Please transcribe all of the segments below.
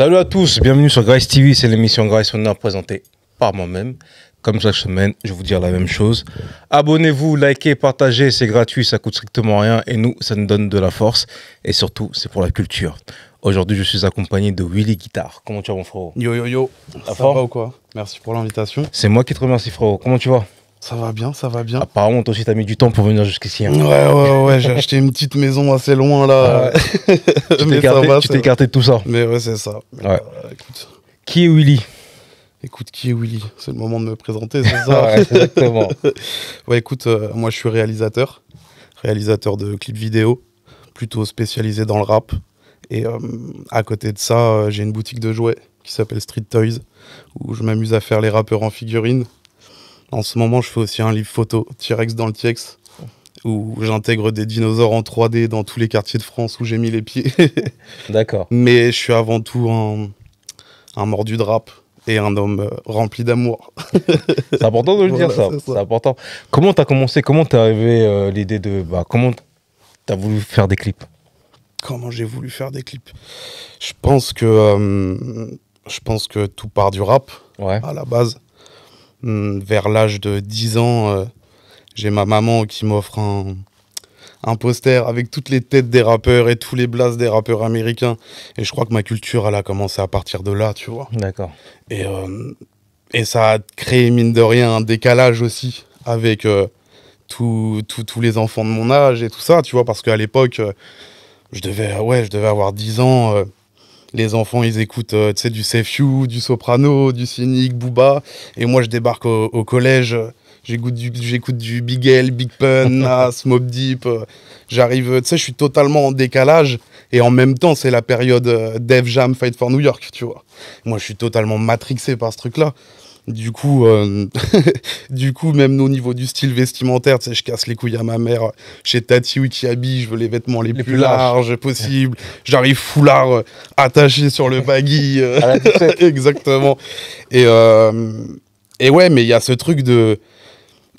Salut à tous, bienvenue sur Grace TV, c'est l'émission Grace on présentée par moi-même. Comme chaque semaine, je vous dire la même chose. Abonnez-vous, likez, partagez, c'est gratuit, ça coûte strictement rien et nous, ça nous donne de la force et surtout, c'est pour la culture. Aujourd'hui, je suis accompagné de Willy Guitare. Comment tu vas, mon frérot Yo yo yo, ça va ou quoi Merci pour l'invitation. C'est moi qui te remercie, frérot. Comment tu vas ça va bien, ça va bien. Apparemment, toi aussi, t'as mis du temps pour venir jusqu'ici. Hein. Ouais, ouais, ouais, j'ai acheté une petite maison assez loin là. Ah tu t'es écarté, de tout ça. Mais ouais, c'est ça. Qui est Willy Écoute, qui est Willy C'est le moment de me présenter, c'est ça ouais, Exactement. ouais, écoute, euh, moi je suis réalisateur, réalisateur de clips vidéo, plutôt spécialisé dans le rap. Et euh, à côté de ça, euh, j'ai une boutique de jouets qui s'appelle Street Toys, où je m'amuse à faire les rappeurs en figurines en ce moment, je fais aussi un livre photo, T-Rex dans le T-Rex, où j'intègre des dinosaures en 3D dans tous les quartiers de France où j'ai mis les pieds. D'accord. Mais je suis avant tout un, mordu de rap et un homme euh, rempli d'amour. c'est important de le dire ça. C'est important. Comment t'as commencé Comment t'es arrivé euh, l'idée de bah, comment t'as voulu faire des clips Comment j'ai voulu faire des clips Je pense que euh, je pense que tout part du rap à la base. Hmm, vers l'âge de 10 ans, euh, j'ai ma maman qui m'offre un, poster avec toutes les têtes des rappeurs et tous les blases des rappeurs américains. Et je crois que ma culture, elle a commencé à partir de là, tu vois. D'accord. Et, euh, et ça a créé, mine de rien, un décalage aussi avec euh, tous les enfants de mon âge et tout ça, tu vois, parce qu'à l'époque, je, devais, ouais, je devais avoir 10 ans les enfants, ils écoutent euh, du CFU, du Soprano, du Cynic, Booba. Et moi, je débarque au, collège. J'écoute du, j'écoute du Big Big Pun, Nas, Mob Deep. Euh, j'arrive, tu sais, je suis totalement en décalage. Et en même temps, c'est la période euh, Def Jam, Fight for New York, tu vois. Moi, je suis totalement matrixé par ce truc-là. Du coup, euh, du coup, même au niveau du style vestimentaire, tu sais, je casse les couilles à ma mère. Chez Tati Wikiabi, je veux les vêtements les, plus, larges possibles. J'arrive foulard euh, attaché sur le baggy. Euh, exactement. Et, et ouais, mais il y a ce truc de.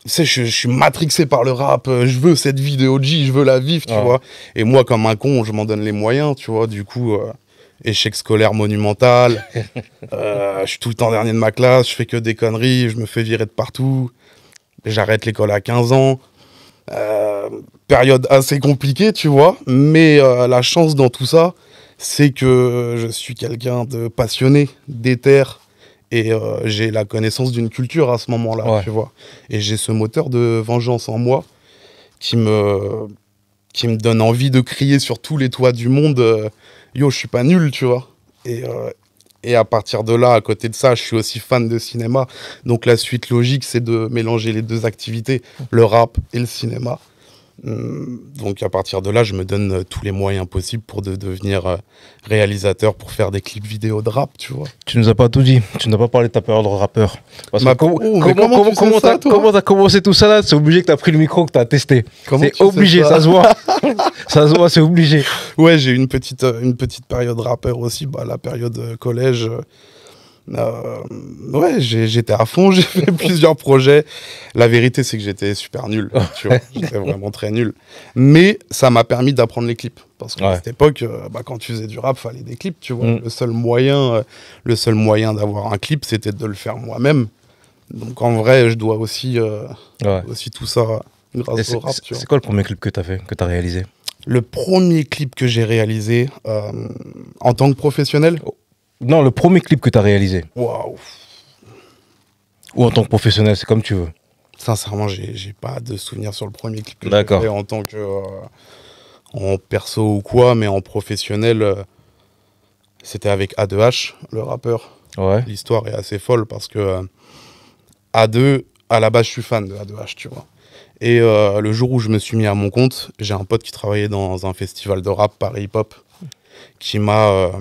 Tu sais, je, suis matrixé par le rap, je veux cette vie de OG, je veux la vivre, tu vois. Et moi, comme un con, je m'en donne les moyens, tu vois. Du coup, échec scolaire monumental. Euh, je suis tout le temps dernier de ma classe, je fais que des conneries, je me fais virer de partout. J'arrête l'école à 15 ans. Euh, période assez compliquée, tu vois. Mais euh, la chance dans tout ça, c'est que je suis quelqu'un de passionné, d'éther. Et j'ai la connaissance d'une culture à ce moment-là, tu vois. Et j'ai ce moteur de vengeance en moi qui me, qui me donne envie de crier sur tous les toits du monde yo, je suis pas nul, tu vois. Et, euh, et à partir de là, à côté de ça, je suis aussi fan de cinéma. Donc la suite logique, c'est de mélanger les deux activités, le rap et le cinéma. Euh, donc à partir de là, je me donne euh, tous les moyens possibles pour de devenir euh, réalisateur, pour faire des clips vidéo de rap, tu vois. Tu nous as pas tout dit, tu n'as pas parlé de ta période de rappeur. Oh, comment, comment, as commencé tout ça là C'est obligé que tu as pris le micro, que tu as testé. C'est obligé, ça, se voit. ça se voit, c'est obligé. Ouais, j'ai une petite, une petite période rappeur aussi, bah, la période collège. Euh, ouais, j'étais à fond, j'ai fait plusieurs projets. La vérité, c'est que j'étais super nul. Tu vois, j'étais vraiment très nul. Mais ça m'a permis d'apprendre les clips. Parce qu'à cette époque, euh, bah, quand tu faisais du rap, fallait des clips. Tu vois, mm. le seul moyen, euh, le seul moyen d'avoir un clip, c'était de le faire moi-même. Donc en vrai, je dois aussi, aussi tout ça grâce au rap. C'est quoi le premier clip que tu as fait, que tu as réalisé Le premier clip que j'ai réalisé en tant que professionnel oh. Non, le premier clip que tu as réalisé. Waouh Ou en tant que professionnel, c'est comme tu veux. Sincèrement, j'ai pas de souvenir sur le premier clip que j'ai fait en tant que. Euh, en perso ou quoi, mais en professionnel, euh, c'était avec A2H, le rappeur. Ouais. L'histoire est assez folle parce que euh, A2, à la base, je suis fan de A2H, tu vois. Et le jour où je me suis mis à mon compte, j'ai un pote qui travaillait dans un festival de rap, par Hip Hop qui m'a euh,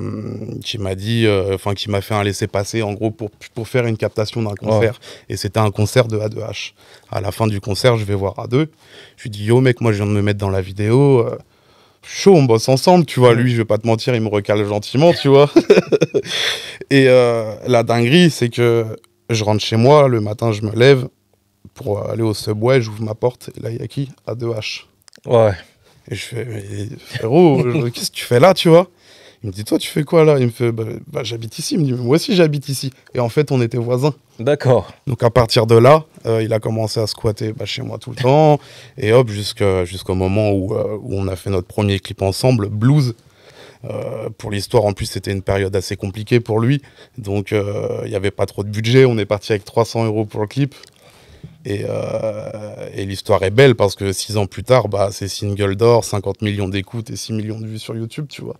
qui m'a dit euh, enfin qui m'a fait un laisser passer en gros pour pour faire une captation d'un concert et c'était un concert de A2H. À la fin du concert, je vais voir A2. Je lui dis "Yo mec, moi je viens de me mettre dans la vidéo euh, chaud, on bosse ensemble, tu vois. Lui, je vais pas te mentir, il me recale gentiment, tu vois. et la dinguerie, c'est que je rentre chez moi, le matin, je me lève pour aller au Subway, j'ouvre ma porte et là il y a qui A2H. Ouais. Et je fais, mais frérot, euh, qu'est-ce que tu fais là, tu vois il me dit, toi, tu fais quoi là Il me fait, bah, bah j'habite ici. Il me dit, moi aussi, j'habite ici. Et en fait, on était voisins. D'accord. Donc, à partir de là, euh, il a commencé à squatter bah, chez moi tout le temps. Et hop, jusqu'au moment euh, où, on a fait notre premier clip ensemble, Blues. pour l'histoire, en plus, c'était une période assez compliquée pour lui. Donc, il n'y avait pas trop de budget. On est parti avec 300 euros pour le clip. Euh, et, l'histoire est belle parce que six ans plus tard, bah, c'est single d'or, 50 millions d'écoutes et 6 millions de vues sur YouTube, tu vois.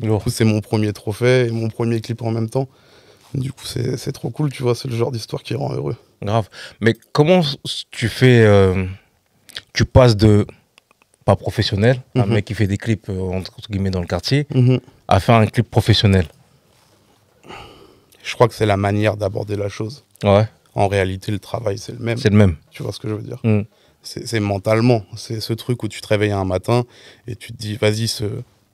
Du coup, c'est mon premier trophée et mon premier clip en même temps. Du coup, c'est trop cool, tu vois. C'est le genre d'histoire qui rend heureux. Grave. Mais comment tu fais. Euh, tu passes de. Pas professionnel, un mhm. mec qui fait des clips, euh, entre guillemets, dans le quartier, mhm. à faire un clip professionnel Je crois que c'est la manière d'aborder la chose. Ouais en réalité, le travail, c'est le même. C'est le même. Tu vois ce que je veux dire mm. C'est mentalement. C'est ce truc où tu te réveilles un matin et tu te dis, vas-y, ce,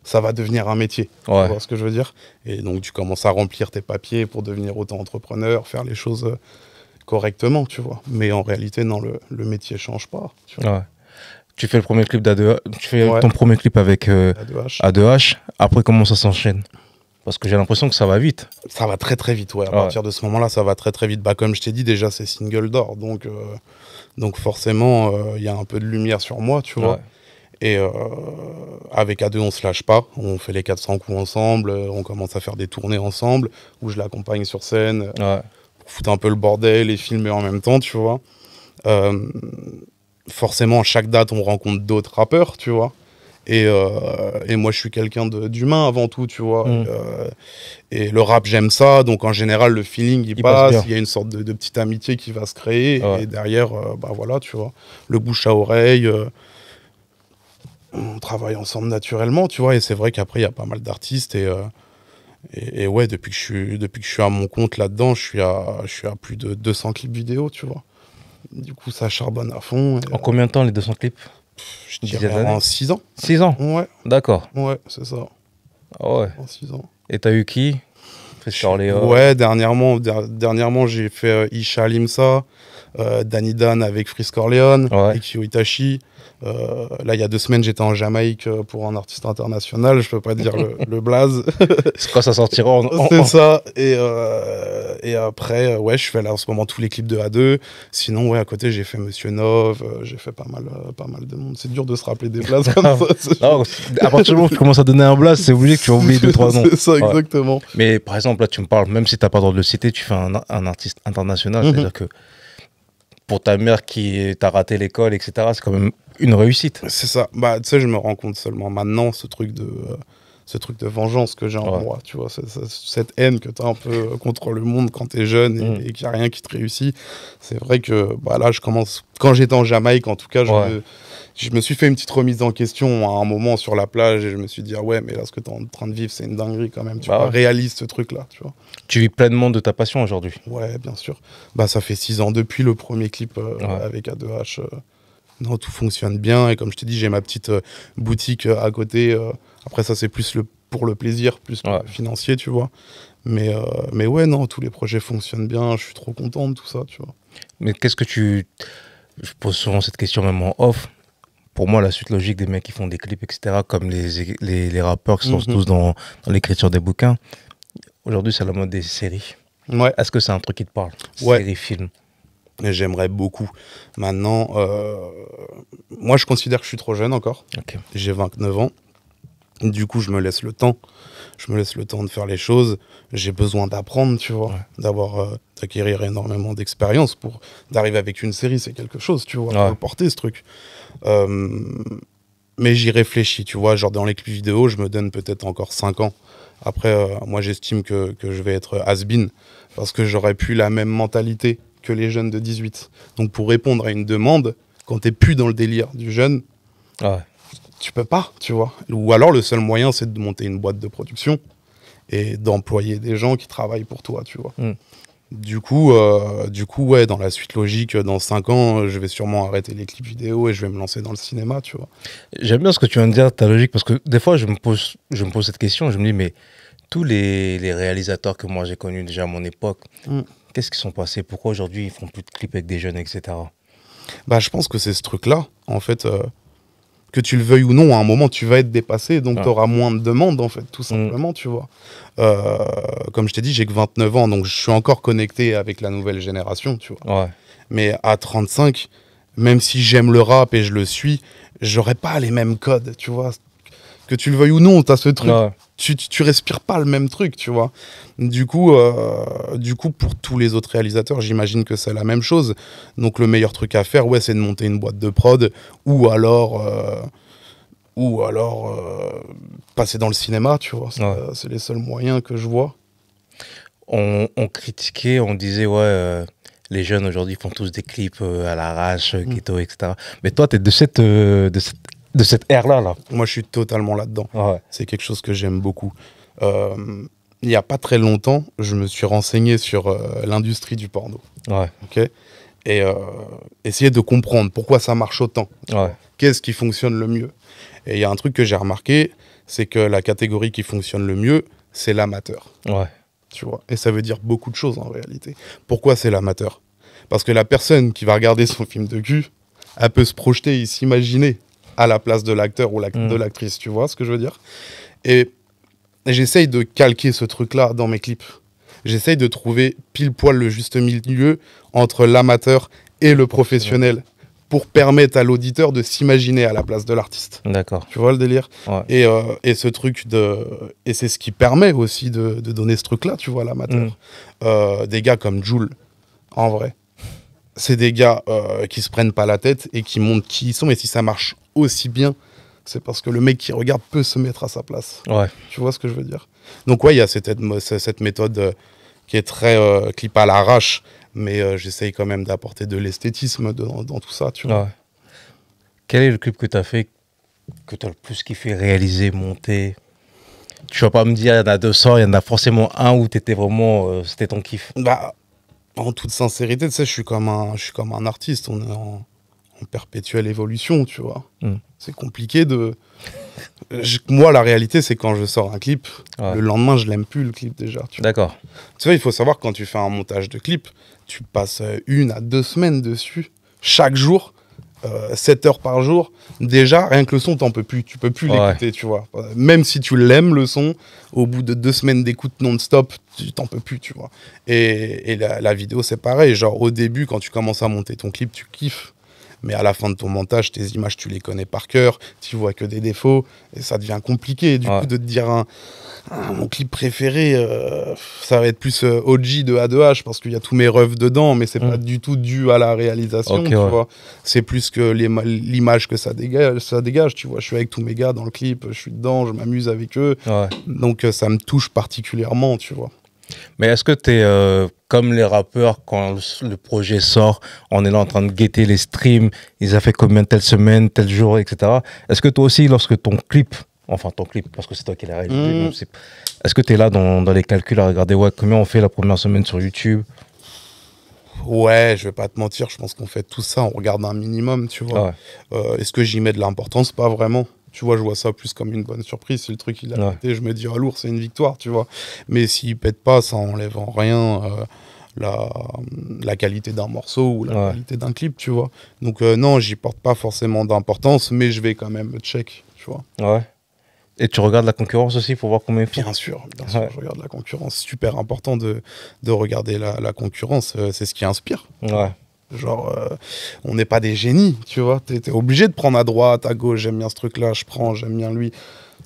ça va devenir un métier. Tu vois ce que je veux dire Et donc, tu commences à remplir tes papiers pour devenir autant entrepreneur, faire les choses euh, correctement, tu vois. Mais en réalité, non, le, le métier change pas. Tu fais le premier clip da tu fais ton premier clip avec A2H. Euh, Après, comment ça s'enchaîne parce que j'ai l'impression que ça va vite. Ça va très très vite, ouais. À partir de ce moment-là, ça va très très vite. Bah, comme je t'ai dit, déjà, c'est single d'or. Donc, euh, donc forcément, euh, il y a un peu de lumière sur moi, tu vois. Et euh, avec A2, on se lâche pas. On fait les 400 coups ensemble. On commence à faire des tournées ensemble où je l'accompagne sur scène pour foutre un peu le bordel et filmer en même temps, tu vois. forcément, à chaque date, on rencontre d'autres rappeurs, tu vois. Euh, et, moi, je suis quelqu'un d'humain avant tout, tu vois. Mm. Euh, et, le rap, j'aime ça. Donc, en général, le feeling, il, passe. Il y a une sorte de, petite amitié qui va se créer. Et derrière, euh, bah voilà, tu vois, le bouche à oreille on travaille ensemble naturellement, tu vois. Et c'est vrai qu'après, il y a pas mal d'artistes. Et, et, ouais, depuis que, je suis, depuis que je suis à mon compte là-dedans, je suis, à, je suis à plus de 200 clips vidéo, tu vois. Du coup, ça charbonne à fond. En combien de temps les 200 clips je dirais en 6 ans. 6 ans Ouais. D'accord. Ouais, c'est ça. Ah ouais. En 6 ans. Et t'as eu qui Frisco Ouais, dernièrement, j'ai fait euh, Isha Limsa, euh, Danny Dan avec Frisk Corleone, ouais. Ikio Itachi. Euh, là, il y a deux semaines, j'étais en Jamaïque euh, pour un artiste international. Je peux pas dire le, blaze. C'est quoi, ça sortira C'est ça. Et, euh, et après, ouais, je fais là en ce moment tous les clips de A2. Sinon, ouais, à côté, j'ai fait Monsieur Nov. j'ai fait pas mal, pas mal de monde. C'est dur de se rappeler des blazes comme ah, ça. à partir du moment où tu commences à donner un blaze, c'est obligé que tu oublies deux, trois noms. C'est ça, exactement. Mais par exemple, là, tu me parles, même si t'as pas le droit de le citer, tu fais un, artiste international. C'est-à-dire mhm. que pour ta mère qui t'a raté l'école, etc., c'est quand même une réussite. C'est ça. Bah, tu sais, je me rends compte seulement maintenant ce truc de. Euh, ce truc de vengeance que j'ai en moi, tu vois, cette haine que tu as un peu euh, contre le monde quand tu es jeune et, mm. qu'il n'y a rien qui te réussit. C'est vrai que bah, là, je commence, quand j'étais en Jamaïque, en tout cas, je, me, suis fait une petite remise en question à un moment sur la plage et je me suis dit, ah ouais, mais là, ce que tu es en train de vivre, c'est une dinguerie quand même, tu bah réalises ce truc-là, tu Tu vis pleinement de ta passion aujourd'hui. Ouais, bien sûr. Bah, ça fait six ans depuis le premier clip euh, avec A2H. Non, tout fonctionne bien. Et comme je t'ai dit, j'ai ma petite euh, boutique euh, à côté. Euh. après, ça, c'est plus le, pour le plaisir, plus financier, tu vois. Mais, mais ouais, non, tous les projets fonctionnent bien. Je suis trop content de tout ça, tu vois. Mais qu'est-ce que tu. Je pose souvent cette question, même en off. Pour moi, la suite logique des mecs qui font des clips, etc., comme les, rappeurs qui sont mhm. tous dans, l'écriture des bouquins, aujourd'hui, c'est le mode des séries. Ouais. Est-ce que c'est un truc qui te parle ouais. Séries, films J'aimerais beaucoup. Maintenant, euh, moi, je considère que je suis trop jeune encore. J'ai 29 ans. Du coup, je me laisse le temps. Je me laisse le temps de faire les choses. J'ai besoin d'apprendre, tu vois, d'avoir, euh, d'acquérir énormément d'expérience pour d'arriver avec une série. C'est quelque chose, tu vois, porter ce truc. Euh, mais j'y réfléchis, tu vois. Genre, dans les clips vidéo, je me donne peut-être encore 5 ans. Après, moi, j'estime que, que, je vais être has-been parce que j'aurais pu la même mentalité les jeunes de 18. Donc pour répondre à une demande, quand tu es plus dans le délire du jeune, ah tu peux pas, tu vois. Ou alors le seul moyen, c'est de monter une boîte de production et d'employer des gens qui travaillent pour toi, tu vois. Hmm. Du coup, euh, du coup, ouais, dans la suite logique, euh, dans cinq ans, euh, je vais sûrement arrêter les clips vidéo et je vais me lancer dans le cinéma, tu vois. J'aime bien ce que tu viens de dire, ta logique, parce que des fois, je me pose, je me pose cette question, je me dis, mais tous les, réalisateurs que moi j'ai connus déjà à mon époque, hmm. Qu'est-ce qui sont passés Pourquoi aujourd'hui ils font plus de clips avec des jeunes, etc. Bah, je pense que c'est ce truc-là, en fait. Euh, que tu le veuilles ou non, à un moment, tu vas être dépassé, donc tu auras moins de demandes, en fait, tout mm. simplement, tu vois. Euh, comme je t'ai dit, j'ai que 29 ans, donc je suis encore connecté avec la nouvelle génération, tu vois. Mais à 35, même si j'aime le rap et je le suis, j'aurais pas les mêmes codes, tu vois. Que tu le veuilles ou non, tu as ce truc tu, tu, respires pas le même truc, tu vois. Du coup, euh, du coup, pour tous les autres réalisateurs, j'imagine que c'est la même chose. Donc le meilleur truc à faire, ouais, c'est de monter une boîte de prod ou alors, euh, ou alors euh, passer dans le cinéma, tu vois. C'est les seuls moyens que je vois. On, critiquait, on disait ouais. Les jeunes aujourd'hui font tous des clips à l'arrache, rage mm. keto, etc. Mais toi, tu es de de cette de cette ère-là. Moi, je suis totalement là-dedans. Ah c'est quelque chose que j'aime beaucoup. Euh, il n'y a pas très longtemps, je me suis renseigné sur euh, l'industrie du porno. et euh, essayer de comprendre pourquoi ça marche autant. Qu'est-ce qui fonctionne le mieux Et il y a un truc que j'ai remarqué, c'est que la catégorie qui fonctionne le mieux, c'est l'amateur. Tu vois Et ça veut dire beaucoup de choses en réalité. Pourquoi c'est l'amateur Parce que la personne qui va regarder son film de cul, elle peut se projeter et s'imaginer à la place de l'acteur ou mm. de l'actrice, tu vois ce que je veux dire Et j'essaye de calquer ce truc-là dans mes clips. J'essaye de trouver pile poil le juste milieu entre l'amateur et le professionnel. Pour permettre à l'auditeur de s'imaginer à la place de l'artiste. D'accord. Tu vois le délire euh, et, ce truc de. Et c'est ce qui permet aussi de, donner ce truc-là, tu vois, à l'amateur. Mm. Euh, des gars comme Jules, en vrai c'est des gars euh, qui se prennent pas la tête et qui montrent qui ils sont. Et si ça marche aussi bien, c'est parce que le mec qui regarde peut se mettre à sa place. Tu vois ce que je veux dire Donc ouais, il y a cette, cette méthode euh, qui est très clip euh, à l'arrache, mais euh, j'essaye quand même d'apporter de l'esthétisme dans, tout ça, tu vois. Quel est le clip que tu as fait, que tu as le plus kiffé réaliser, monter Tu vas pas me dire, il y en a 200, il y en a forcément un où tu étais vraiment, c'était ton kiff. Bah, en toute sincérité, tu je suis comme un, je suis comme un artiste, on en perpétuelle évolution, tu vois. Mm. C'est compliqué de. moi, la réalité, c'est quand je sors un clip, le lendemain, je l'aime plus le clip déjà. D'accord. Tu vois, il faut savoir quand tu fais un montage de clip, tu passes une à deux semaines dessus, chaque jour, euh, sept 7 heures par jour. Déjà, rien que le son, t'en peux plus. Tu peux plus l'écouter, tu vois. Même si tu l'aimes, le son, au bout de deux semaines d'écoute non-stop, tu t'en peux plus, tu vois. Et, la vidéo, c'est pareil. Genre, au début, quand tu commences à monter ton clip, tu kiffes mais à la fin de ton montage, tes images, tu les connais par cœur, tu vois que des défauts, et ça devient compliqué du coup de te dire un, mon clip préféré, euh, ça va être plus euh, OG de A2H parce qu'il y a tous mes refs dedans, mais c'est pas mm. du tout dû à la réalisation, tu vois. C'est plus que l'image que ça dégage, ça dégage, tu vois. Je suis avec tous mes gars dans le clip, je suis dedans, je m'amuse avec eux, donc euh, ça me touche particulièrement, tu vois. Mais est-ce que tu es euh, comme les rappeurs quand le projet sort, on est là en train de guetter les streams, ils ont fait combien telle semaine, tel jour, etc. Est-ce que toi aussi, lorsque ton clip, enfin ton clip, parce que c'est toi qui l'as réalisé, mm. est-ce que tu es là dans, les calculs à regarder combien on fait la première semaine sur YouTube Ouais, je vais pas te mentir, je pense qu'on fait tout ça, on regarde un minimum, tu vois. Ah euh, est-ce que j'y mets de l'importance Pas vraiment. Tu vois, je vois ça plus comme une bonne surprise. c'est le truc il a ouais. je me dis, ah lourd, c'est une victoire, tu vois. Mais s'il pète pas, ça enlève en rien. Euh, la, la, qualité d'un morceau ou la qualité d'un clip, tu vois. Donc euh, non, j'y porte pas forcément d'importance, mais je vais quand même check, tu vois. Ouais. Et tu regardes la concurrence aussi pour voir combien il Bien sûr, bien sûr je regarde la concurrence. Super important de, de regarder la, concurrence, euh, c'est ce qui inspire. Ouais. Genre, euh, on n'est pas des génies, tu vois. Tu es, obligé de prendre à droite, à gauche, j'aime bien ce truc-là, je prends, j'aime bien lui.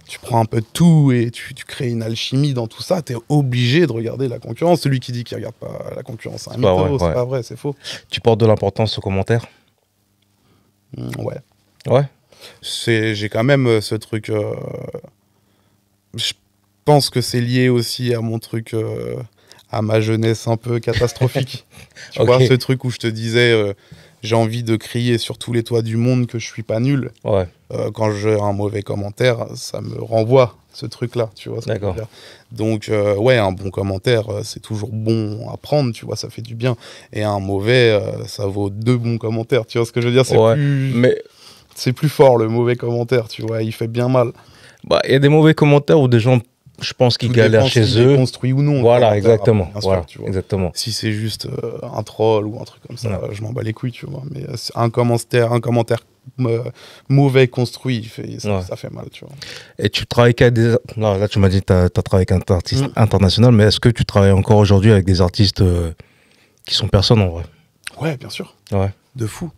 Tu prends un peu de tout et tu, tu crées une alchimie dans tout ça. Tu es obligé de regarder la concurrence. Celui qui dit qu'il regarde pas la concurrence, c'est un pas vrai, c'est faux. Tu portes de l'importance aux commentaires mmh, ouais Ouais. Ouais J'ai quand même euh, ce truc. Euh, je pense que c'est lié aussi à mon truc à ma jeunesse un peu catastrophique. tu ce truc où je te disais, euh, j'ai envie de crier sur tous les toits du monde que je suis pas nul. Ouais. Euh, quand j'ai un mauvais commentaire, ça me renvoie ce truc-là, tu vois. D'accord. Donc, euh, ouais, un bon commentaire, c'est toujours bon à prendre, tu vois, ça fait du bien. Et un mauvais, ça vaut deux bons commentaires, tu vois ce que je veux dire C'est ouais. Mais... C'est plus fort le mauvais commentaire, tu vois, il fait bien mal. Bah, il y a des mauvais commentaires où des gens je pense qu'ils galèrent chez eux. Construit ou non. Voilà, exactement. voilà, exactement. Si c'est juste euh, un troll ou un truc comme ça, je m'en bats les couilles, tu vois. Mais euh, un commentaire, un commentaire euh, mauvais construit, ça, fait mal, Et tu travailles avec des... Non, là, tu m'as dit que tu as, travaillé avec un artiste mm. international, mais est-ce que tu travailles encore aujourd'hui avec des artistes qui sont personnes en vrai Ouais, bien sûr. De fou.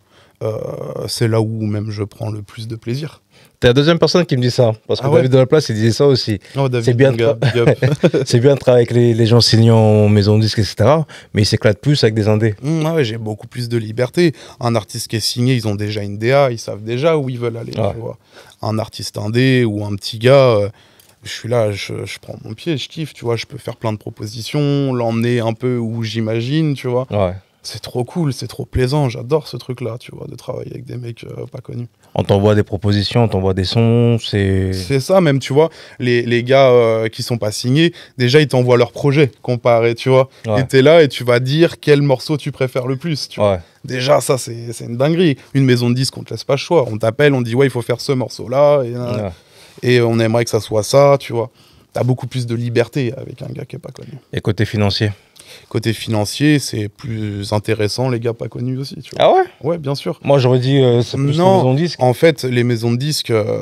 c'est là où même je prends le plus de plaisir. T'es la deuxième personne qui me dit ça. Parce que ah David de la Place, il disait ça aussi. c'est bien, de travailler avec les, gens signés en maison disque, etc. Mais il s'éclate plus avec des indés. Mmh, ah ouais, j'ai beaucoup plus de liberté. Un artiste qui est signé, ils ont déjà une DA, ils savent déjà où ils veulent aller. Un artiste indé ou un petit gars. Euh, je suis là, je, prends mon pied, je kiffe, tu vois, je peux faire plein de propositions, l'emmener un peu où j'imagine, tu vois. Ouais c'est trop cool, c'est trop plaisant, j'adore ce truc-là, tu vois, de travailler avec des mecs euh, pas connus. On t'envoie des propositions, on t'envoie des sons, c'est... C'est ça même, tu vois, les, gars euh, qui sont pas signés, déjà ils t'envoient leurs projets comparés, tu vois. Et t'es là et tu vas dire quel morceau tu préfères le plus, tu vois. Déjà ça c'est une dinguerie. Une maison de disques, on te laisse pas le choix, on t'appelle, on dit ouais il faut faire ce morceau-là, et, euh, et on aimerait que ça soit ça, tu vois. T'as beaucoup plus de liberté avec un gars qui est pas connu. Et côté financier Côté financier, c'est plus intéressant, les gars pas connus aussi. Tu Ah ouais Ouais, bien sûr. Moi, j'aurais dit, euh, c'est plus les maisons de disques. En fait, les maisons de disques, euh,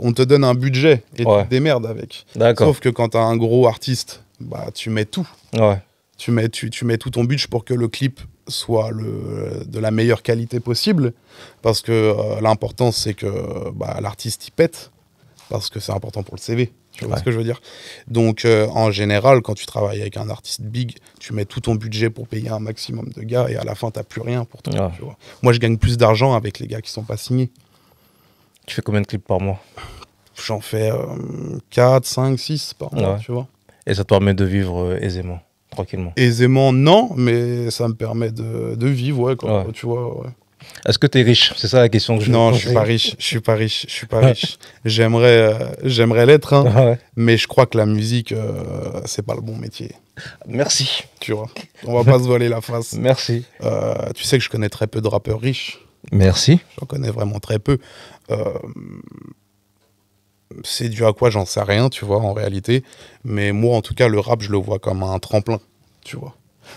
on te donne un budget et tu te démerdes avec. Sauf que quand t'as un gros artiste, bah, tu mets tout. Ouais. Tu mets, tu, mets tout ton budget pour que le clip soit le, de la meilleure qualité possible. Parce que euh, l'important, c'est que bah, l'artiste y pète. Parce que c'est important pour le CV. Tu vois ce que je veux dire Donc, euh, en général, quand tu travailles avec un artiste big, tu mets tout ton budget pour payer un maximum de gars et à la fin, t'as plus rien pour toi. Moi, je gagne plus d'argent avec les gars qui sont pas signés. Tu fais combien de clips par mois J'en fais 4, 5, 6 par mois, tu vois. Et ça te permet de vivre euh, aisément, tranquillement Aisément, non, mais ça me permet de, vivre, ouais, quoi, tu vois, est-ce que tu es riche C'est ça la question que je Non, je suis pas riche. Je suis pas riche. Je suis pas riche. J'aimerais, euh, j'aimerais l'être, hein. ah mais je crois que la musique, euh, c'est pas le bon métier. Merci. Tu vois, on va pas se voiler la face. Merci. Euh, tu sais que je connais très peu de rappeurs riches. Merci. J'en connais vraiment très peu. c'est dû à quoi J'en sais rien, tu vois, en réalité. Mais moi, en tout cas, le rap, je le vois comme un tremplin, tu vois.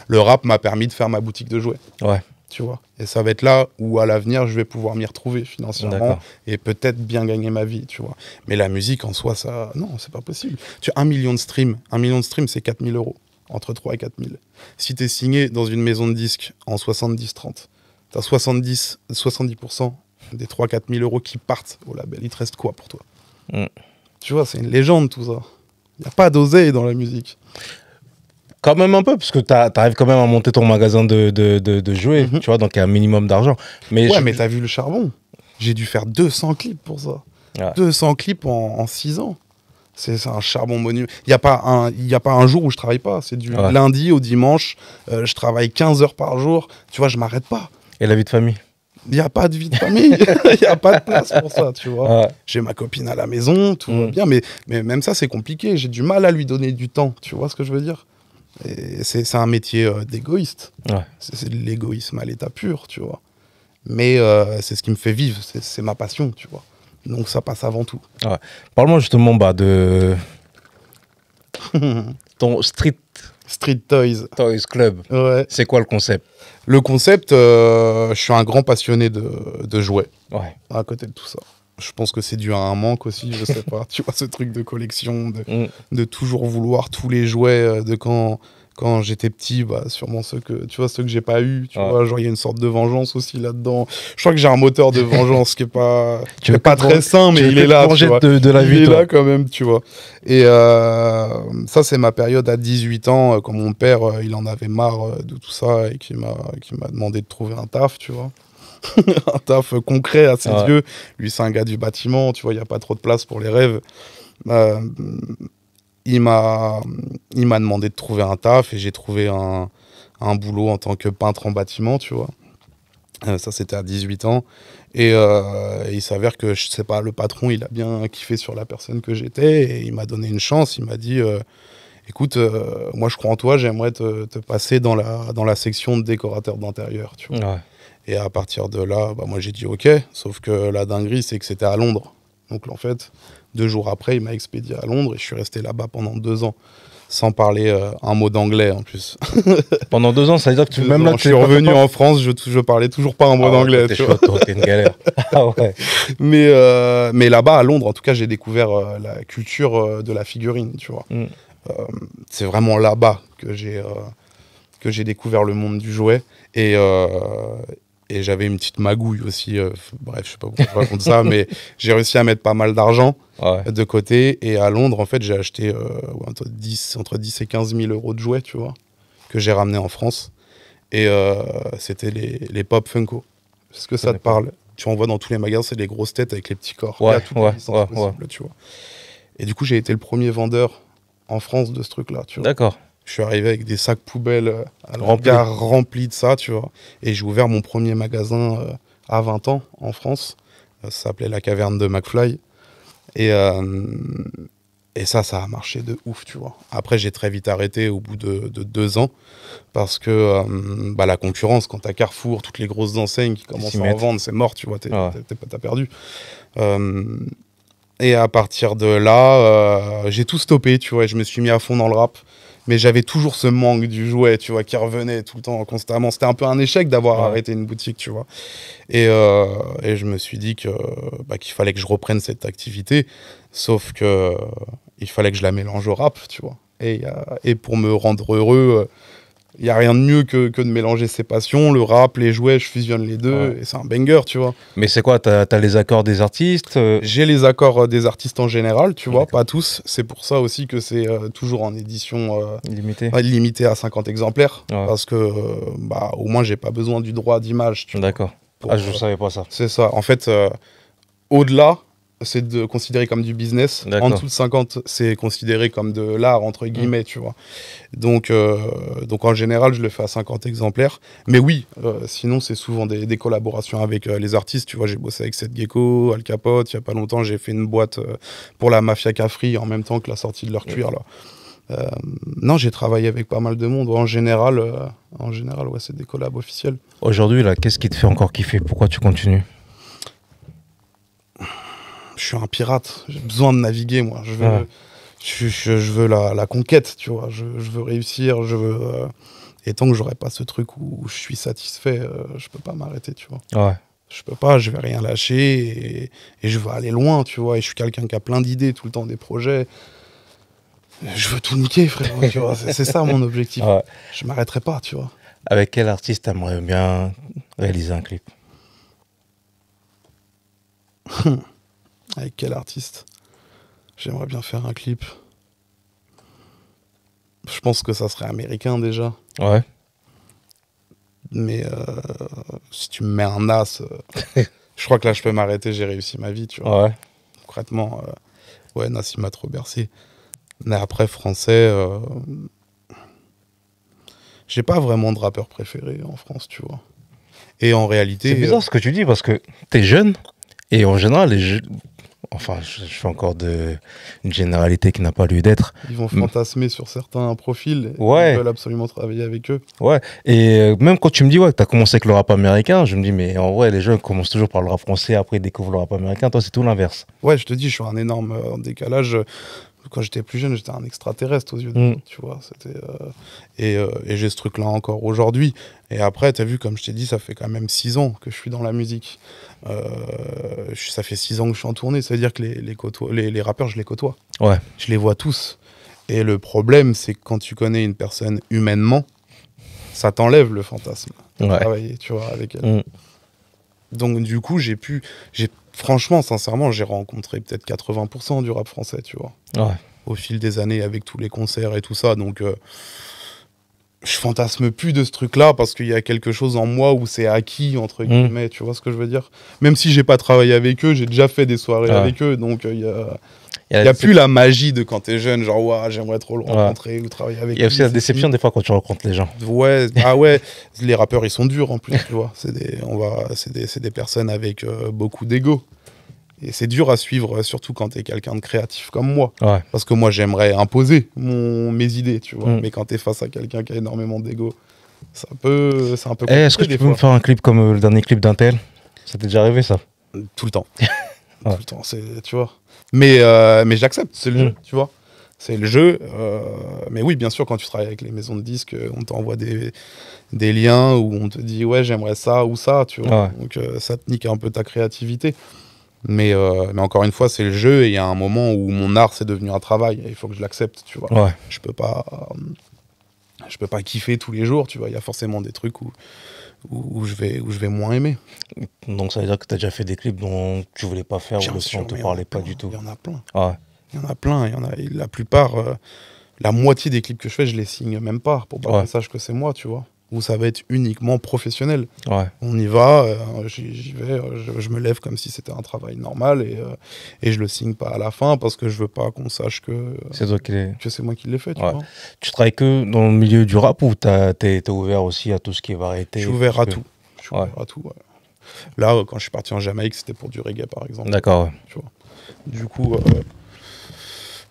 Le rap m'a permis de faire ma boutique de jouets. Ouais tu vois. Et ça va être là où à l'avenir je vais pouvoir m'y retrouver financièrement et peut-être bien gagner ma vie, tu vois. Mais la musique en soi, ça, non, c'est pas possible. Tu as un million de streams, un million de streams, c'est 4000 euros, entre 3 et 4000. Si tu es signé dans une maison de disques en 70-30, tu as 70, des 3 4000 000 euros qui partent au label. Il te reste quoi pour toi mm. Tu vois, c'est une légende tout ça. Il n'y a pas d'oseille dans la musique. Quand même un peu, parce que tu arrives quand même à monter ton magasin de, jouets, mhm. tu vois, donc il y a un minimum d'argent. Mais ouais, mais t'as vu le charbon J'ai dû faire 200 clips pour ça. 200 clips en 6 ans. C'est un charbon monument. Il n'y a, pas un, a pas un jour où je travaille pas. C'est du lundi au dimanche. Euh, je travaille 15 heures par jour. Tu vois, je m'arrête pas. Et la vie de famille Il n'y a pas de vie de famille. Il n'y a pas de place pour ça, tu vois. J'ai ma copine à la maison, tout va mhm. bien. Mais, mais même ça, c'est compliqué. J'ai du mal à lui donner du temps. Tu vois ce que je veux dire c'est un métier euh, d'égoïste. C'est l'égoïsme à l'état pur, tu vois. Mais euh, c'est ce qui me fait vivre, c'est ma passion, tu vois. Donc ça passe avant tout. Parle-moi justement bah, de ton street... Street Toys. Toys Club. C'est quoi le concept Le concept, euh, je suis un grand passionné de, de jouets. À côté de tout ça je pense que c'est dû à un manque aussi, je sais pas. Tu vois, ce truc de collection, de, mm. toujours vouloir tous les jouets euh, de quand, quand j'étais petit, bah, sûrement ceux que, tu vois, ceux que j'ai pas eu. Tu vois, genre, il y a une sorte de vengeance aussi là-dedans. Je crois que j'ai un moteur de vengeance qui est pas, pas très sain, mais il est là. Tu vois. De, la il vie, est là quand même, tu vois. Et euh, ça, c'est ma période à 18 ans, euh, quand mon père, il en avait marre de tout ça et qui m'a demandé de trouver un taf, tu vois. un taf concret à ses ah yeux. Lui, c'est un gars du bâtiment, tu vois, il n'y a pas trop de place pour les rêves. Euh, il m'a demandé de trouver un taf et j'ai trouvé un, un, boulot en tant que peintre en bâtiment, tu vois. Euh, ça, c'était à 18 ans. Euh, et il s'avère que, je sais pas, le patron, il a bien kiffé sur la personne que j'étais et il m'a donné une chance. Il m'a dit euh, écoute, moi je crois en toi, j'aimerais te, te, passer dans la, dans la section de décorateur d'intérieur. Tu vois. Ouais. Et à partir de là, bah, moi j'ai dit ok, sauf que la dinguerie, c'est que c'était à Londres. Donc en fait, deux jours après, il m'a expédié à Londres et je suis resté là-bas pendant deux ans sans parler euh, un mot d'anglais en plus. Pendant deux ans, ça veut dire que tu, même je suis revenu en France, je, je parlais toujours pas un mot ah d'anglais. T'es chaud, une galère. ah ouais. Mais, euh, mais là-bas, à Londres, en tout cas, j'ai découvert euh, la culture de la figurine, tu vois. Mm. c'est vraiment là-bas que j'ai que j'ai découvert le monde du jouet et et j'avais une petite magouille aussi. Euh, bref, je sais pas pourquoi je raconte ça, mais j'ai réussi à mettre pas mal d'argent de côté. Et à Londres, en fait, j'ai acheté euh, entre, 10, entre 10 et 15 000 euros de jouets, tu vois, que j'ai ramené en France. Et euh, c'était les, les, pop Funko. Est-ce que ça te parle Tu en vois dans tous les magasins, c'est les grosses têtes avec les petits corps. Ouais, tu vois. Et du coup, j'ai été le premier vendeur en France de ce truc-là, tu vois. D'accord. Je suis arrivé avec des sacs poubelles euh, ah, remplis de ça, tu vois. Et j'ai ouvert mon premier magasin euh, à 20 ans en France. Euh, ça s'appelait La Caverne de McFly. Et, et ça, ça a marché de ouf, tu vois. Après, j'ai très vite arrêté au bout de, deux ans parce que bah, la concurrence, quand t'as Carrefour, toutes les grosses enseignes qui commencent à en vendre, c'est mort, tu vois, ah t'as as perdu. et à partir de là, j'ai tout stoppé, tu vois, je me suis mis à fond dans le rap mais j'avais toujours ce manque du jouet, tu vois, qui revenait tout le temps, constamment. C'était un peu un échec d'avoir arrêté une boutique, tu vois. Et, euh, je me suis dit bah, qu'il fallait que je reprenne cette activité, sauf que euh, il fallait que je la mélange au rap, tu vois. Et, euh, et pour me rendre heureux il n'y a rien de mieux que, que, de mélanger ses passions, le rap, les jouets, je fusionne les deux, et c'est un banger, tu vois. Mais c'est quoi T'as as les accords des artistes euh? J'ai les accords euh, des artistes en général, tu vois, pas tous. C'est pour ça aussi que c'est euh, toujours en édition limitée limité à 50 exemplaires, parce que bah, au moins j'ai pas besoin du droit d'image. D'accord. Ah, je ne savais pas ça. C'est ça. En fait, au-delà, c'est de considéré comme du business. En dessous de 50, c'est considéré comme de l'art, entre mm. guillemets, tu vois. Donc, euh, donc, en général, je le fais à 50 exemplaires. Mais oui, euh, sinon, c'est souvent des, collaborations avec euh, les artistes. Tu vois, j'ai bossé avec Seth Gecko, Al Capote. Il n'y a pas longtemps, j'ai fait une boîte pour la Mafia Cafri en même temps que la sortie de leur mm. cuir, là. non, j'ai travaillé avec pas mal de monde. En général, en général ouais, c'est des collabs officiels. Aujourd'hui, là, qu'est-ce qui te fait encore kiffer Pourquoi tu continues je suis un pirate, j'ai besoin de naviguer, moi. Je veux, je, veux la, conquête, tu vois. Je, veux réussir, je veux. Euh, et tant que j'aurai pas ce truc où, je suis satisfait, euh, je peux pas m'arrêter, tu vois. Ouais. Je peux pas, je vais rien lâcher et, je veux aller loin, tu vois. Et je suis quelqu'un qui a plein d'idées tout le temps, des projets. Je veux tout niquer, frère. c'est ça mon objectif. Je m'arrêterai pas, tu vois. Avec quel artiste aimerais bien réaliser un clip Avec quel artiste J'aimerais bien faire un clip. Je pense que ça serait américain déjà. Ouais. Mais euh, si tu me mets un as, euh, je crois que là je peux m'arrêter, j'ai réussi ma vie, tu vois. Ouais. Concrètement, euh, ouais, Nassim m'a trop bercé. Mais après, français, j'ai pas vraiment de rappeur préféré en France, tu vois. Et en réalité. C'est bizarre ce que tu dis parce que t'es jeune et en général, les, enfin, je, suis fais encore de, une généralité qui n'a pas lieu d'être. Ils vont fantasmer sur certains profils. Ils veulent absolument travailler avec eux. Ouais. Et euh, même quand tu me dis, ouais, que tu as commencé avec le rap américain, je me dis, mais en vrai, les gens commencent toujours par le rap français, après ils découvrent le rap américain. Toi, c'est tout l'inverse. Ouais, je te dis, je suis un énorme euh, décalage quand j'étais plus jeune, j'étais un extraterrestre aux yeux des mmh. tu vois. C'était, euh, euh, et, j'ai ce truc-là encore aujourd'hui. Et après, tu as vu, comme je t'ai dit, ça fait quand même six ans que je suis dans la musique. Euh, ça fait six ans que je suis en tournée. Ça veut dire que les, les, les, rappeurs, je les côtoie. Ouais. Je les vois tous. Et le problème, c'est que quand tu connais une personne humainement, ça t'enlève le fantasme de ouais. travailler, tu vois, avec elle. Mm. Donc du coup, j'ai pu, j'ai franchement, sincèrement, j'ai rencontré peut-être 80% du rap français, tu vois. Au fil des années, avec tous les concerts et tout ça, donc. Euh, je fantasme plus de ce truc-là parce qu'il y a quelque chose en moi où c'est acquis entre mmh. guillemets, tu vois ce que je veux dire. Même si j'ai pas travaillé avec eux, j'ai déjà fait des soirées avec eux, donc euh, il y a il n'y a, plus la magie de quand t'es jeune, genre, j'aimerais trop le rencontrer ou travailler avec Il y a aussi la déception des fois quand tu rencontres les gens. Ouais, ah ouais, les rappeurs, ils sont durs en plus, tu vois. C'est des, on va, des, des personnes avec euh, beaucoup d'ego. Et c'est dur à suivre, surtout quand t'es quelqu'un de créatif comme moi. Parce que moi, j'aimerais imposer mon, mes idées, tu vois. Mm. Mais quand t'es face à quelqu'un qui a énormément d'ego, c'est un peu, c'est un peu. Eh, est-ce que tu peux me faire un clip comme euh, le dernier clip d'Intel Ça t'est déjà arrivé ça Tout le temps. Tout le temps. tu vois. Mais, euh, mais j'accepte, c'est le jeu, mm. tu vois. C'est le jeu. Euh, mais oui, bien sûr, quand tu travailles avec les maisons de disques, euh, on t'envoie des, des liens où on te dit ouais, j'aimerais ça ou ça, tu vois. Ah Donc ça te nique un peu ta créativité. Mais, mais encore une fois, c'est le jeu et il y a un moment où mon art, c'est devenu un travail. il faut que je l'accepte, tu vois. Je peux pas je peux pas kiffer tous les jours, tu vois. Il y a forcément des trucs où, où, je vais, où je vais moins aimer. Donc ça veut dire que tu as déjà fait des clips dont tu voulais pas faire, ou le te parlait pas du tout. Ah il y en a plein. Il y en a plein. Il y en a, la plupart, euh, la moitié des clips que je fais, je les signe même pas pour pas qu'on sache que c'est moi, tu vois où ça va être uniquement professionnel. Ouais. On y va, euh, j'y vais, euh, je, me lève comme si c'était un travail normal et, euh, et je le signe pas à la fin parce que je veux pas qu'on sache que c'est moi qui l'ai fait. Tu, vois tu, travailles que dans le milieu du rap ou t'es ouvert aussi à tout ce qui va arrêter Je suis ouvert à tout. Je suis ouvert à tout. Là, quand je suis parti en Jamaïque, c'était pour du reggae par exemple. D'accord. Du coup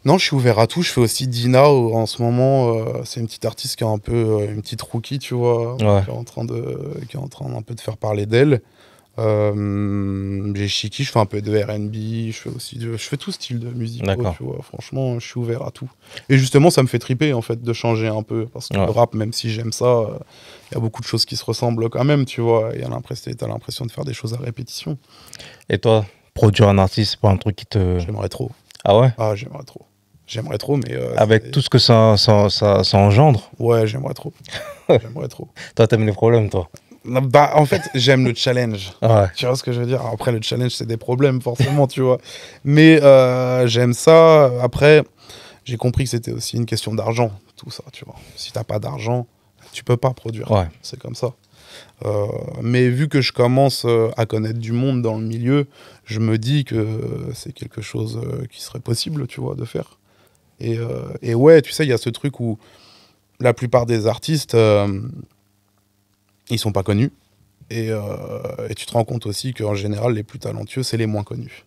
non, je suis ouvert à tout. Je fais aussi Dina euh, en ce moment. Euh, c'est une petite artiste qui a un peu euh, une petite rookie, tu vois, qui est en train de, qui est en train un peu de faire parler d'elle. j'ai Chiki, je fais un peu de R&B, je fais aussi, de, je fais tout style de musique. Tu vois, franchement, je suis ouvert à tout. Et justement, ça me fait triper en fait de changer un peu parce que le rap, même si j'aime ça, il y a beaucoup de choses qui se ressemblent quand même, tu vois. Et t'as l'impression de faire des choses à répétition. Et toi, produire un artiste, c'est pas un truc qui te. J'aimerais trop. Ah ouais. Ah, j'aimerais trop. J'aimerais trop, mais. Euh, Avec tout ce que ça, ça, ça, engendre Ouais, j'aimerais trop. j'aimerais trop. toi, t'aimes les problèmes, toi bah, en fait, j'aime le challenge. Tu vois ce que je veux dire Après, le challenge, c'est des problèmes, forcément, tu vois. Mais euh, j'aime ça. Après, j'ai compris que c'était aussi une question d'argent, tout ça, tu vois. Si t'as pas d'argent, tu peux pas produire. Ouais. C'est comme ça. Euh, mais vu que je commence à connaître du monde dans le milieu, je me dis que c'est quelque chose qui serait possible, tu vois, de faire. Euh, et, ouais, tu sais, il y a ce truc où la plupart des artistes, ils euh, ils sont pas connus. Euh, et, tu te rends compte aussi qu'en général, les plus talentueux, c'est les moins connus.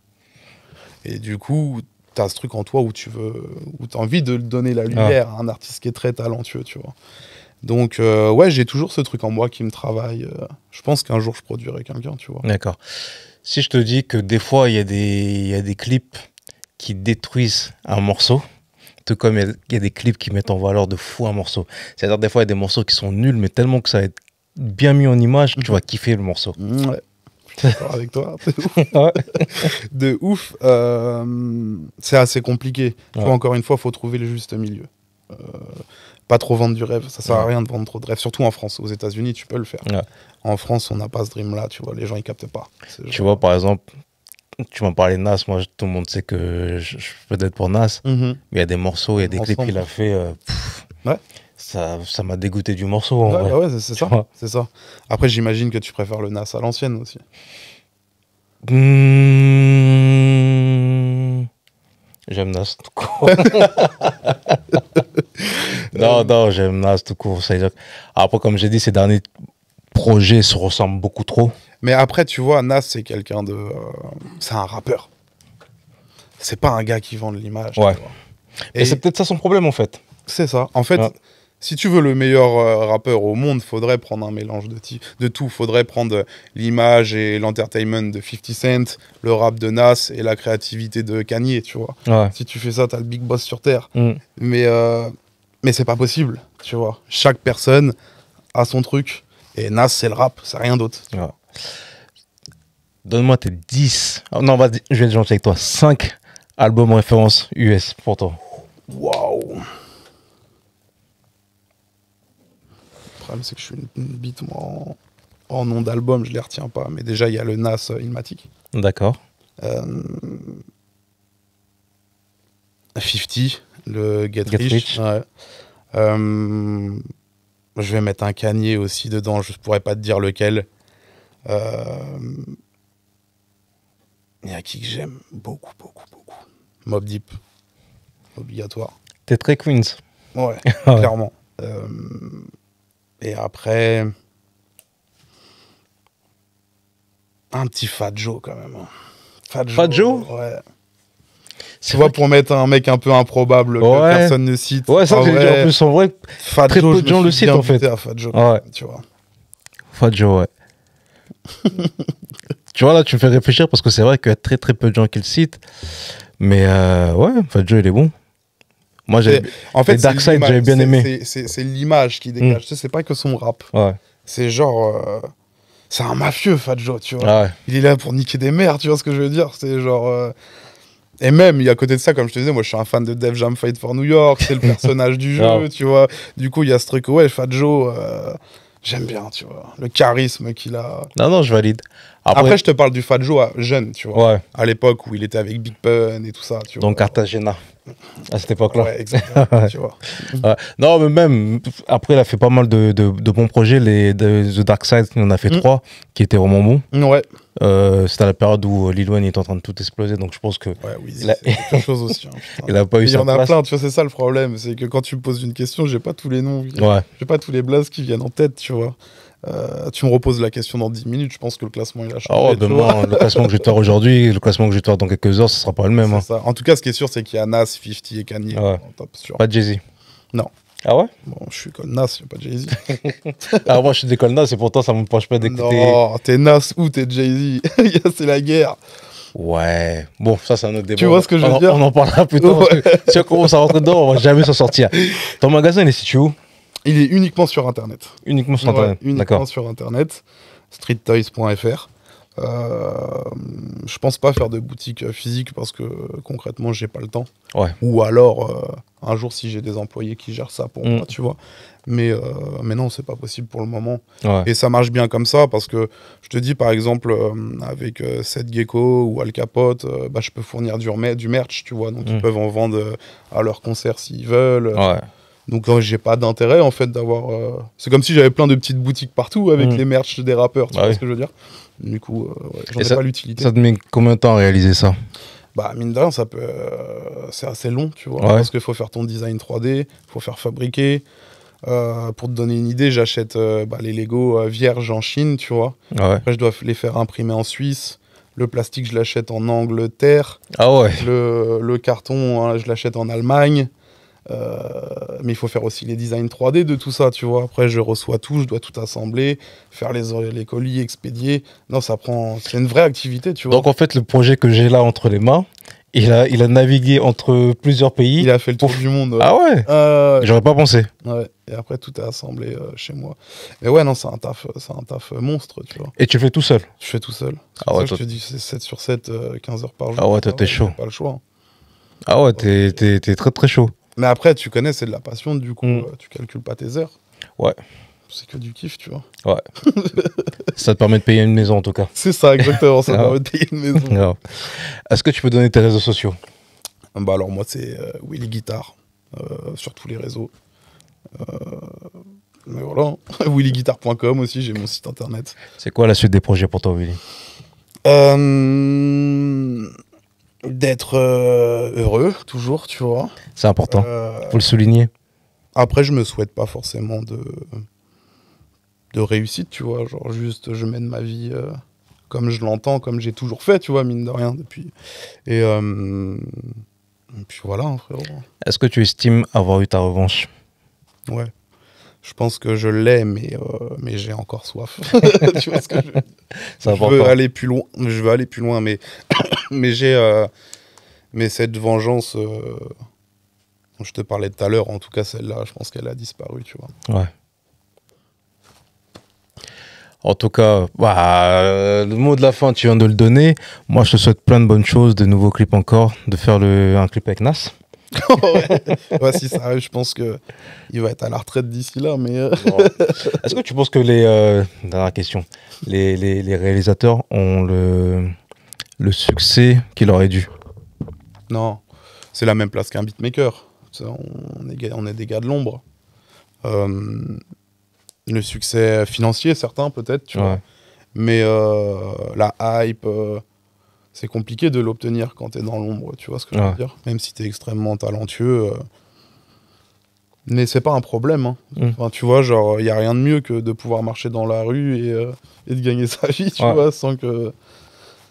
Et du coup, tu as ce truc en toi où tu veux, où as envie de donner la ah. lumière à un artiste qui est très talentueux, tu vois. Donc, ouais, j'ai toujours ce truc en moi qui me travaille. Je pense qu'un jour, je produirai quelqu'un, tu vois. D'accord. Si je te dis que des fois, il y, y, a des clips qui détruisent un morceau, tout comme il y, a des clips qui mettent en valeur de fou un morceau. C'est-à-dire, des fois, il y a des morceaux qui sont nuls, mais tellement que ça va être bien mis en image, tu mm. vas kiffer le morceau. Mm, ouais. avec toi. de ouf. Euh, c'est assez compliqué. encore une fois, faut trouver le juste milieu. Euh, pas trop vendre du rêve, ça sert à rien de vendre trop de rêve, surtout en France. Aux États-Unis, tu peux le faire. En France, on n'a pas ce dream-là, tu vois, les gens ils captent pas. Tu vois, par exemple, tu m'as parlé de Nas, moi tout le monde sait que je, je peux être pour Nas, mais mhm. il y a des morceaux, il y a des clips qu'il a fait. Euh, ça m'a dégoûté du morceau. ouais, c'est ça. C'est ça. Après, j'imagine que tu préfères le Nas à l'ancienne aussi. Hmm. J'aime Nas tout court. non, non, j'aime Nas tout court. Après, comme j'ai dit, ces derniers projets se ressemblent beaucoup trop. Mais après, tu vois, Nas, c'est quelqu'un de. Euh, c'est un rappeur. C'est pas un gars qui vend de l'image. Ouais. Et, c'est peut-être ça son problème, en fait. C'est ça. En fait. Si tu veux le meilleur euh, rappeur au monde, faudrait prendre un mélange de, de tout. Faudrait prendre euh, l'image et l'entertainment de 50 Cent, le rap de Nas et la créativité de Kanye, tu vois. Si tu fais ça, t'as le big boss sur Terre. Mm. Mais, mais c'est pas possible, tu vois. Chaque personne a son truc. Et Nas, c'est le rap, c'est rien d'autre. vois. Donne-moi tes 10. Ah, non, vas-y, je vais être gentil avec toi. 5 albums référence US pour toi. Waouh! Le problème, c'est que je suis une, bite en, nom d'album, je les retiens pas. Mais déjà, il y a le NAS euh, D'accord. Euh, 50, le Get, Rich. Euh, je vais mettre un canier aussi dedans, je pourrais pas te dire lequel. Euh, il y a qui que j'aime beaucoup, beaucoup, beaucoup. Mob Deep, obligatoire. T'es très Queens. Ouais, clairement. Euh, et après, un petit Fat quand même. Hein. Fat Joe, Ouais. Tu vois, pour mettre un mec un peu improbable que personne ne cite. Ouais, ça, c'est en plus en vrai. Fat très peu de gens le citent en fait. Fat tu vois. Fat ouais tu vois, là, tu me fais réfléchir parce que c'est vrai qu'il y a très très peu de gens qui le citent. Mais euh, ouais, en Joe, il est bon. Moi, j'ai. En fait, Darkseid, j'avais bien aimé. C'est l'image qui dégage. Mm. C'est pas que son rap. C'est genre. Euh, c'est un mafieux, Fat tu vois. Ah il est là pour niquer des mères, tu vois ce que je veux dire. C'est genre. Euh, et même, il y a à côté de ça, comme je te disais, moi je suis un fan de Def Jam Fight for New York, c'est le personnage du ah. jeu, tu vois. Du coup, il y a ce truc, ouais, Fat j'aime bien, tu vois. Le charisme qu'il a. Non, non, je valide. Après, je te parle du Fat jeune, tu vois. À l'époque où il était avec Big Pun et tout ça, tu vois. Donc Cartagena. À cette époque-là. Ouais, exactement. tu Non, mais même, après, il a fait pas mal de, bons projets. Les, The Dark Side, en a fait mm. trois qui étaient vraiment bons. Ouais. Euh, c'était c'est à la période où euh, Lil est en train de tout exploser, donc je pense que. Ouais, oui, quelque chose aussi. Hein, il a pas eu Il y en a place. plein, tu vois, c'est ça le problème. C'est que quand tu me poses une question, j'ai pas tous les noms. J'ai pas tous les blazes qui viennent en tête, tu vois. Euh, tu me reposes la question dans 10 minutes, je pense que le classement il a changé. Ah demain, le classement que j'ai vais aujourd'hui, le classement que j'ai vais dans quelques heures, ce sera pas le même. Hein. En tout cas, ce qui est sûr, c'est qu'il y a Nas, 50 et Kanye. Pas Jay-Z. Non. Ah ouais Bon, je suis colnasse, Nas, je pas Jay-Z. ah, moi, je suis des Nas et pourtant, ça ne me penche pas d'écouter. Non, t'es Nas ou t'es Jay-Z C'est la guerre. Ouais, bon, ça, c'est un autre débat. Tu vois ce que je veux dire On en parlera plus tôt. Si on commence à rentrer dedans, on va jamais s'en sortir. Ton magasin, il est situé où Il est uniquement sur Internet. Uniquement sur Internet. uniquement sur Internet. Streettoys.fr. Euh, je pense pas faire de boutique physique parce que concrètement, j'ai pas le temps. Ou alors, euh, un jour, si j'ai des employés qui gèrent ça pour mm. moi, tu vois. Mais, euh, mais non, c'est pas possible pour le moment. Et ça marche bien comme ça parce que je te dis, par exemple, avec Seth Gecko ou Al Capote, bah, je peux fournir du, du merch, tu vois. Donc, ils mm. peuvent en vendre à leur concert s'ils veulent. Donc j'ai pas d'intérêt en fait d'avoir. C'est comme si j'avais plein de petites boutiques partout avec mm. les merch des rappeurs, tu bah vois ce que je veux dire du coup, euh, j'en ai pas l'utilité. Ça te met combien de temps à réaliser ça bah mine de rien ça peut euh, c'est assez long tu vois parce qu'il faut faire ton design 3D faut faire fabriquer euh, pour te donner une idée j'achète bah, les Lego vierges en Chine tu vois ah après je dois les faire imprimer en Suisse le plastique je l'achète en Angleterre ah ouais le, le carton hein, je l'achète en Allemagne euh, mais il faut faire aussi les designs 3D de tout ça, tu vois. Après, je reçois tout, je dois tout assembler, faire les, les colis, expédier. Non, ça prend. C'est une vraie activité, tu vois. Donc, en fait, le projet que j'ai là entre les mains, il a, il a navigué entre plusieurs pays. Il a fait le tour du monde. Ah, ah ouais J'aurais pas pensé. Ouais. Et après, tout est assemblé euh, chez moi. Mais ouais, non, c'est un taf, c'est un taf euh, monstre, tu vois. Et tu fais tout seul Je fais tout seul. Ah ouais, tu dis, c'est 7 sur 7, 15 heures par jour. Ah ouais, ah t'es chaud. Pas le choix. Hein. Ah ouais, t'es, très très chaud. Mais après, tu connais, c'est de la passion, du coup, mm. euh, tu calcules pas tes heures. Ouais. C'est que du kiff, tu vois. Ouais. ça te permet de payer une maison, en tout cas. C'est ça, exactement. Ça te ah. permet de payer une maison. Ah. Est-ce que tu peux donner tes réseaux sociaux Bah, alors, moi, c'est euh, Willy Guitar euh, sur tous les réseaux. mais voilà, willyguitar.com aussi, j'ai mon site internet. C'est quoi la suite des projets pour toi, Willy euh, d'être euh, heureux, toujours, tu vois. C'est important. il euh, Faut le souligner. Après, je me souhaite pas forcément de, de réussite, tu vois. Genre, juste, je mène ma vie euh, comme je l'entends, comme j'ai toujours fait, tu vois, mine de rien, depuis. Et, puis voilà, hein, frérot. Est-ce que tu estimes avoir eu ta revanche Ouais je pense que je l'ai, mais, euh, mais j'ai encore soif. tu vois ce que je, veux aller plus loin. Je veux aller plus loin, mais, mais j'ai euh, cette vengeance euh, dont je te parlais tout à l'heure, en tout cas celle-là, je pense qu'elle a disparu, tu vois. Ouais. En tout cas, bah, le mot de la fin, tu viens de le donner. Moi, je te souhaite plein de bonnes choses, de nouveaux clips encore, de faire le, un clip avec Nas si ça je pense qu'il va être à la retraite d'ici là. Mais euh. Est-ce que tu penses que les. Euh, question. Les, réalisateurs ont le, le succès qu'il aurait dû Non. C'est la même place qu'un beatmaker. on, est, on est des gars de l'ombre. Euh, le succès financier, certains peut-être, tu vois. Mais la hype c'est compliqué de l'obtenir quand tu es dans l'ombre, tu vois ce que je veux dire Même si tu es extrêmement talentueux. Euh, mais c'est pas un problème. Hein. Mm. Enfin, tu vois, genre, il n'y a rien de mieux que de pouvoir marcher dans la rue et, euh, de gagner sa vie, tu vois, sans, que,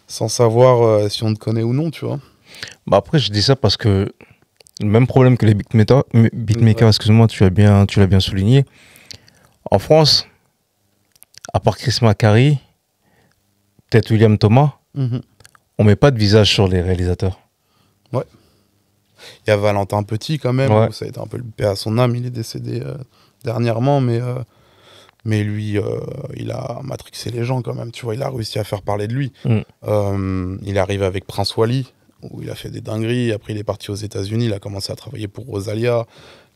sans savoir euh, si on te connaît ou non, tu vois. Bah après, je dis ça parce que le même problème que les beatmakers, excuse-moi, tu l'as bien, tu l'as bien souligné. En France, à part Chris Macari, peut-être William Thomas, mm-hmm on met pas de visage sur les réalisateurs. Ouais. Il y a Valentin Petit quand même, ça a été un peu le à son âme, il est décédé euh, dernièrement, mais, euh, mais lui, euh, il a matrixé les gens quand même, tu vois, il a réussi à faire parler de lui. Mm. Il il arrive avec Prince Wally, où il a fait des dingueries, après il est parti aux États-Unis, il a commencé à travailler pour Rosalia,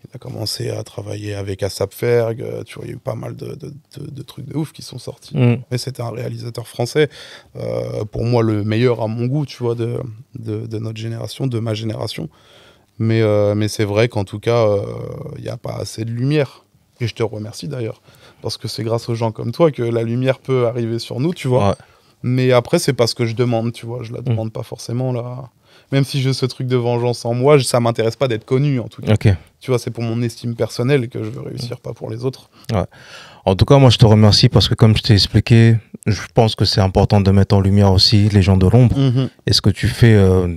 il a commencé à travailler avec Asap Ferg. Euh, tu vois, il y a eu pas mal de, trucs de ouf qui sont sortis. Mm. Mais c'était un réalisateur français, euh, pour moi le meilleur à mon goût, tu vois, de, notre génération, de ma génération. Mais, euh, mais c'est vrai qu'en tout cas, il n'y a pas assez de lumière. Et je te remercie d'ailleurs, parce que c'est grâce aux gens comme toi que la lumière peut arriver sur nous, tu vois. Mais après, c'est pas ce que je demande, tu vois. Je la mm. demande pas forcément là même si je ce truc de vengeance en moi, ça m'intéresse pas d'être connu en tout cas. Tu vois, c'est pour mon estime personnelle que je veux réussir, mm. pas pour les autres. En tout cas, moi je te remercie parce que comme je t'ai expliqué, je pense que c'est important de mettre en lumière aussi les gens de l'ombre. est mm-hmm. Et ce que tu fais euh,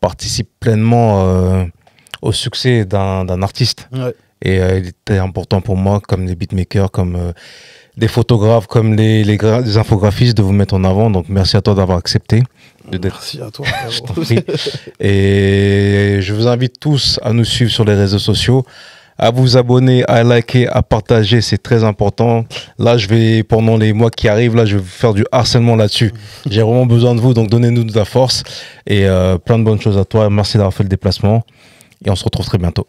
participe pleinement euh, au succès d'un artiste. Et euh, il était important pour moi, comme les beatmakers, comme des photographes comme les, infographistes de vous mettre en avant. Donc merci à toi d'avoir accepté. Merci à toi. Et je vous invite tous à nous suivre sur les réseaux sociaux, à vous abonner, à liker, à partager, c'est très important. Là, je vais pendant les mois qui arrivent, là, je vais faire du harcèlement là-dessus. Mm. J'ai vraiment besoin de vous, donc donnez-nous de la force et euh, plein de bonnes choses à toi. Merci d'avoir fait le déplacement et on se retrouve très bientôt.